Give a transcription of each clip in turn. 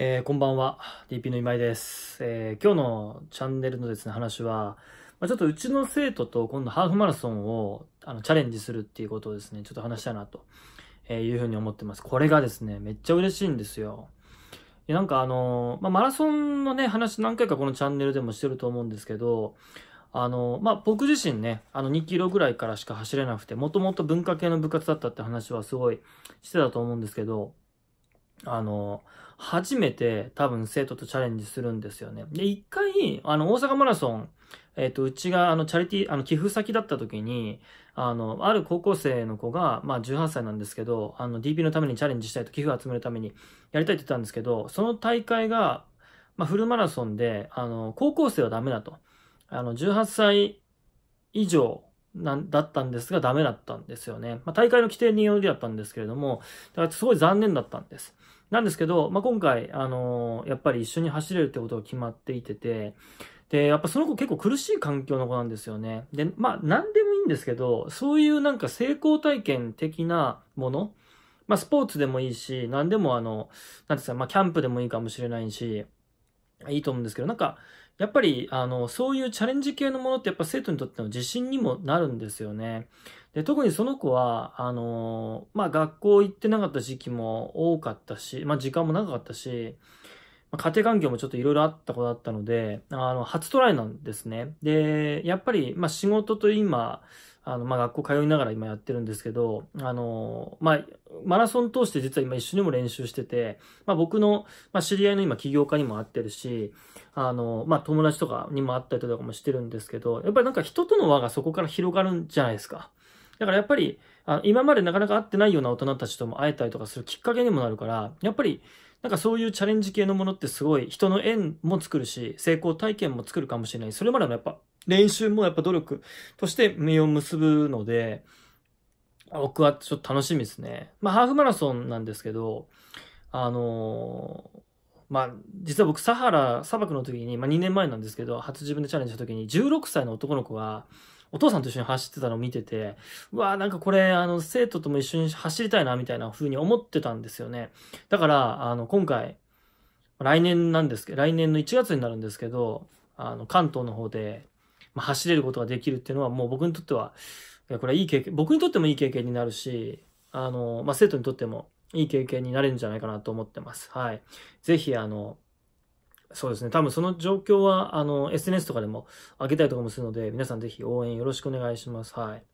えー、こんばんは。DP の今井です。えー、今日のチャンネルのですね、話は、まあ、ちょっとうちの生徒と今度ハーフマラソンをあのチャレンジするっていうことをですね、ちょっと話したいなと、えいうふうに思ってます。これがですね、めっちゃ嬉しいんですよ。なんかあのまあ、マラソンのね、話何回かこのチャンネルでもしてると思うんですけど、あのまあ、僕自身ね、あの2キロぐらいからしか走れなくて、もともと文化系の部活だったって話はすごいしてたと思うんですけど、あの、初めて多分生徒とチャレンジするんですよね。で、一回、あの、大阪マラソン、えっ、ー、と、うちが、あの、チャリティあの、寄付先だった時に、あの、ある高校生の子が、まあ、18歳なんですけど、あの、DP のためにチャレンジしたいと、寄付を集めるためにやりたいって言ったんですけど、その大会が、まあ、フルマラソンで、あの、高校生はダメだと。あの、18歳以上なんだったんですが、ダメだったんですよね。まあ、大会の規定によりだったんですけれども、だからすごい残念だったんです。なんですけど、まあ、今回、あのー、やっぱり一緒に走れるってことが決まっていてて、で、やっぱその子結構苦しい環境の子なんですよね。で、まあ、何でもいいんですけど、そういうなんか成功体験的なもの、まあ、スポーツでもいいし、何でもあの、なんですか、まあ、キャンプでもいいかもしれないし、いいと思うんですけど、なんか、やっぱり、あの、そういうチャレンジ系のものってやっぱ生徒にとっての自信にもなるんですよね。で、特にその子は、あの、まあ、学校行ってなかった時期も多かったし、まあ、時間も長かったし、ま家庭環境もちょっといろいろあったことだったので、あの、初トライなんですね。で、やっぱり、まあ、仕事と今、あの、まあ、学校通いながら今やってるんですけど、あの、まあ、マラソン通して実は今一緒にも練習してて、まあ、僕の、ま知り合いの今起業家にも会ってるし、あの、ま友達とかにも会ったりとかもしてるんですけど、やっぱりなんか人との輪がそこから広がるんじゃないですか。だからやっぱり、あ今までなかなか会ってないような大人たちとも会えたりとかするきっかけにもなるから、やっぱり、なんかそういうチャレンジ系のものってすごい人の縁も作るし、成功体験も作るかもしれない。それまでのやっぱ練習もやっぱ努力として目を結ぶので、僕はちょっと楽しみですね。まあハーフマラソンなんですけど、あのー、まあ、実は僕、サハラ砂漠の時に、まあ2年前なんですけど、初自分でチャレンジした時に、16歳の男の子が、お父さんと一緒に走ってたのを見てて、うわあなんかこれ、あの、生徒とも一緒に走りたいな、みたいな風に思ってたんですよね。だから、あの、今回、来年なんですけど、来年の1月になるんですけど、あの、関東の方で、ま走れることができるっていうのは、もう僕にとっては、これはいい経験、僕にとってもいい経験になるし、あの、まあ、生徒にとってもいい経験になれるんじゃないかなと思ってます。はい。ぜひ、あの、そうですね。多分その状況は、あの、SNS とかでも上げたりとかもするので、皆さんぜひ応援よろしくお願いします。はい。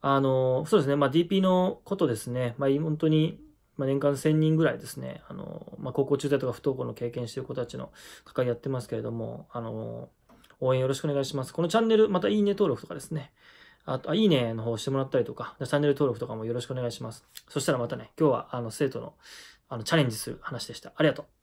あの、そうですね。まあ、DP のことですね。まあ、本当に、まあ、年間1000人ぐらいですね。あの、まあ、高校中退とか不登校の経験している子たちの抱えやってますけれども、あの、応援よろしくお願いします。このチャンネル、またいいね登録とかですね。あと、あいいねの方してもらったりとか、チャンネル登録とかもよろしくお願いします。そしたらまたね、今日はあの生徒のあのチャレンジする話でした。ありがとう。